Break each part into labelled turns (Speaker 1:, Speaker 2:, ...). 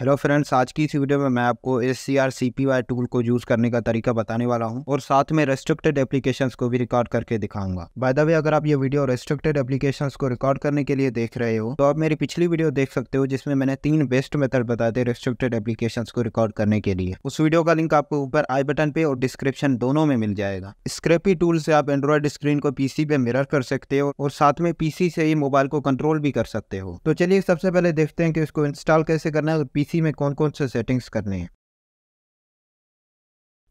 Speaker 1: hello friends आज की इस वीडियो में मैं आपको S C R C P Y tool को यूज़ करने का तरीका बताने वाला हूं और साथ में रेस्ट्रिक्टेड एप्लीकेशंस को भी रिकॉर्ड करके दिखाऊंगा बाय द वे अगर आप ये वीडियो रेस्ट्रिक्टेड एप्लीकेशंस को रिकॉर्ड करने के लिए देख रहे हो तो आप मेरी पिछली वीडियो देख सकते हो जिसमें मैंने तीन बेस्ट मेथड बताए थे रेस्ट्रिक्टेड एप्लीकेशन को रिकॉर्ड करने के लिए उस वीडियो का लिंक आपको ऊपर आई बटन पे और डिस्क्रिप्शन दोनों में मिल जाएगा स्क्रेपी टूल से आप एंड्रॉइड स्क्रीन को पीसी पे मिरर कर सकते हो और साथ में पीसी से ही मोबाइल को कंट्रोल भी कर सकते हो तो चलिए सबसे पहले देखते हैं कि इसको इंस्टॉल कैसे करना है तो पीसी में कौन कौन से सेटिंग्स करने हैं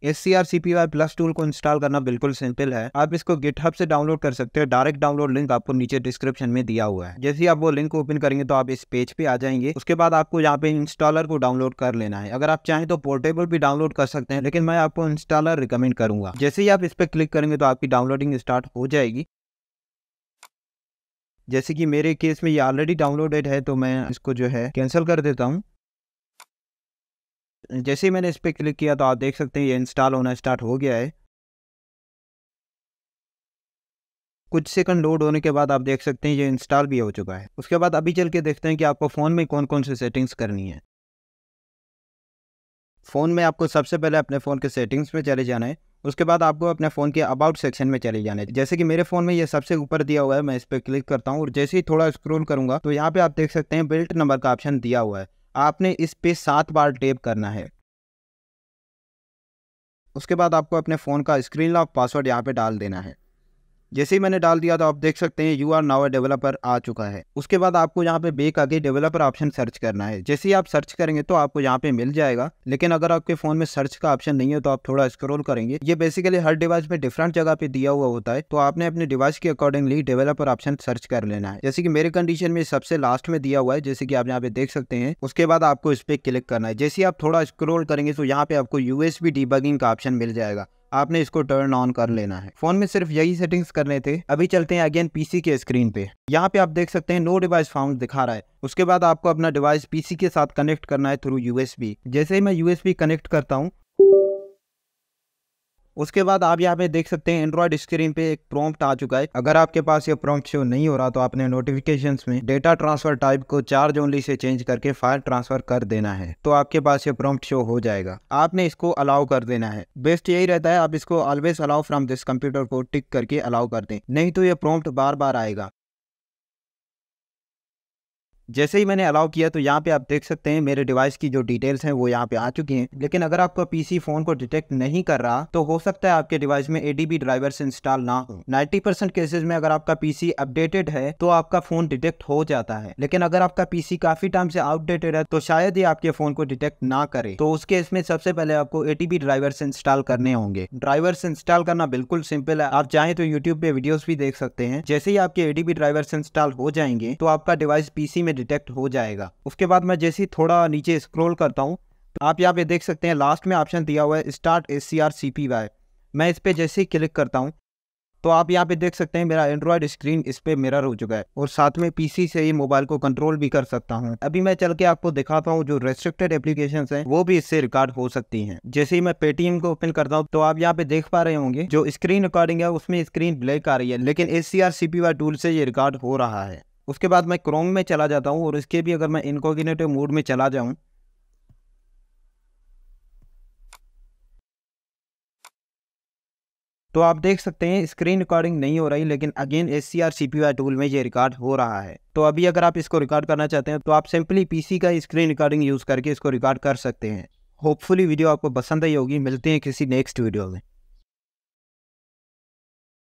Speaker 1: S C R C P Y plus tool को इंस्टॉल करना बिल्कुल सिंपल है आप इसको गिटहब से डाउनलोड कर सकते हैं डायरेक्ट डाउनलोड लिंक आपको नीचे डिस्क्रिप्शन में दिया हुआ है जैसे ही आप वो लिंक ओपन करेंगे तो आप इस पेज पे आ जाएंगे उसके बाद आपको यहाँ पे इंस्टॉलर को डाउनलोड कर लेना है अगर आप चाहें तो पोर्टेबल भी डाउनलोड कर सकते हैं लेकिन मैं आपको इंस्टॉलर रिकमेंड करूंगा जैसे ही आप इस पर क्लिक करेंगे तो आपकी डाउनलोडिंग स्टार्ट हो जाएगी जैसे कि मेरे केस में ये ऑलरेडी डाउनलोडेड है तो मैं इसको जो है कैंसिल कर देता हूँ जैसे ही मैंने इस पर क्लिक किया तो आप देख सकते हैं ये इंस्टॉल होना स्टार्ट हो गया है कुछ सेकंड लोड होने के बाद आप देख सकते हैं ये इंस्टॉल भी हो चुका है उसके बाद अभी चल के देखते हैं कि आपको फ़ोन में कौन कौन सी से सेटिंग्स करनी है फ़ोन में आपको सबसे पहले अपने फ़ोन के सेटिंग्स में चले जाना है उसके बाद आपको अपने फ़ोन के अबाउट सेक्शन में चले जाना है जैसे कि मेरे फ़ोन में ये सबसे ऊपर दिया हुआ है मैं इस पर क्लिक करता हूँ और जैसे ही थोड़ा स्क्रोल करूँगा तो यहाँ पर आप देख सकते हैं बिल्ट नंबर का ऑप्शन दिया हुआ है आपने इस पे सात बार टेप करना है उसके बाद आपको अपने फ़ोन का स्क्रीन लॉक पासवर्ड यहाँ पे डाल देना है जैसे ही मैंने डाल दिया तो आप देख सकते हैं यू आर नाउ डेवलपर आ चुका है उसके बाद आपको यहाँ पे बेक आगे डेवलपर ऑप्शन सर्च करना है जैसे ही आप सर्च करेंगे तो आपको यहाँ पे मिल जाएगा लेकिन अगर आपके फोन में सर्च का ऑप्शन नहीं है तो आप थोड़ा स्क्रोल करेंगे ये बेसिकली हर डिवाइस में डिफरेंट जगह पे दिया हुआ होता है तो आपने अपने डिवाइस के अकॉर्डिंगली डेवलपर ऑप्शन सर्च कर लेना है जैसे की मेरे कंडीशन में सबसे लास्ट में दिया हुआ है जैसे की आप यहाँ पे देख सकते हैं उसके बाद आपको इस पे क्लिक करना है जैसे आप थोड़ा स्क्रोल करेंगे तो यहाँ पे आपको यूएस डिबगिंग का ऑप्शन मिल जाएगा आपने इसको टर्न ऑन कर लेना है फोन में सिर्फ यही सेटिंग्स करने थे अभी चलते हैं अगेन पीसी के स्क्रीन पे यहाँ पे आप देख सकते हैं नो डिवाइस फाउंड दिखा रहा है उसके बाद आपको अपना डिवाइस पीसी के साथ कनेक्ट करना है थ्रू यूएसबी जैसे ही मैं यूएसबी कनेक्ट करता हूँ उसके बाद आप यहाँ पे देख सकते हैं एंड्रॉइड स्क्रीन पे एक प्रॉम्प्ट आ चुका है अगर आपके पास ये प्रॉम्प्ट शो नहीं हो रहा तो आपने नोटिफिकेशन में डेटा ट्रांसफर टाइप को चार्ज ओनली से चेंज करके फाइल ट्रांसफर कर देना है तो आपके पास ये प्रॉम्प्ट शो हो जाएगा आपने इसको अलाउ कर देना है बेस्ट यही रहता है आप इसको always allow from this computer को टिक करके अलाउ कर दे नहीं तो ये प्रोम्प्ट बार बार आएगा जैसे ही मैंने अलाउ किया तो यहाँ पे आप देख सकते हैं मेरे डिवाइस की जो डिटेल्स हैं वो यहाँ पे आ चुकी हैं लेकिन अगर आपका पीसी फोन को डिटेक्ट नहीं कर रहा तो हो सकता है आपके डिवाइस में एडीबी ड्राइवर्स इंस्टॉल ना हो 90 परसेंट केसेज में अगर आपका पीसी अपडेटेड है तो आपका फोन डिटेक्ट हो जाता है लेकिन अगर आपका पीसी काफी टाइम से आउटडेटेड है तो शायद ही आपके फोन को डिटेक्ट ना करे तो उस केस में सबसे पहले आपको ए ड्राइवर्स इंस्टॉल करने होंगे ड्राइवर्स इंस्टॉल करना बिल्कुल सिंपल है आप चाहें तो यूट्यूब पे वीडियो भी देख सकते हैं जैसे ही आपके एडीबी ड्राइवर्स इंस्टॉल हो जाएंगे तो आपका डिवाइस पीसी में में डिटेक्ट हो जाएगा उसके बाद मैं जैसे ही थोड़ा नीचे स्क्रॉल करता हूँ तो आप यहाँ पे देख सकते हैं लास्ट में ऑप्शन दिया हुआ है start S C R C P Y मैं इस पर जैसे ही क्लिक करता हूँ तो आप यहाँ पे देख सकते हैं मेरा एंड्रॉयड स्क्रीन इस पर मिरर हो चुका है और साथ में पीसी से ही मोबाइल को कंट्रोल भी कर सकता हूँ अभी मैं चल के आपको दिखाता हूँ जो रेस्ट्रिक्टेड एप्लीकेशन हैं वो भी इससे रिकॉर्ड हो सकती हैं जैसे ही मैं पेटीएम को ओपन करता हूँ तो आप यहाँ पे देख पा रहे होंगे जो स्क्रीन रिकॉर्डिंग है उसमें स्क्रीन ब्लैक आ रही है लेकिन एस सी टूल से ये रिकॉर्ड हो रहा है उसके बाद मैं क्रोम में चला जाता हूँ और इसके भी अगर मैं इनकोगिनेटिव मोड में चला जाऊँ तो आप देख सकते हैं स्क्रीन रिकॉर्डिंग नहीं हो रही लेकिन again S C R C P tool में ये रिकॉर्ड हो रहा है तो अभी अगर आप इसको रिकॉर्ड करना चाहते हैं तो आप सिंपली पीसी का स्क्रीन रिकॉर्डिंग यूज़ करके इसको रिकॉर्ड कर सकते हैं होपफुली वीडियो आपको पसंद आई होगी मिलते हैं किसी नेक्स्ट वीडियो में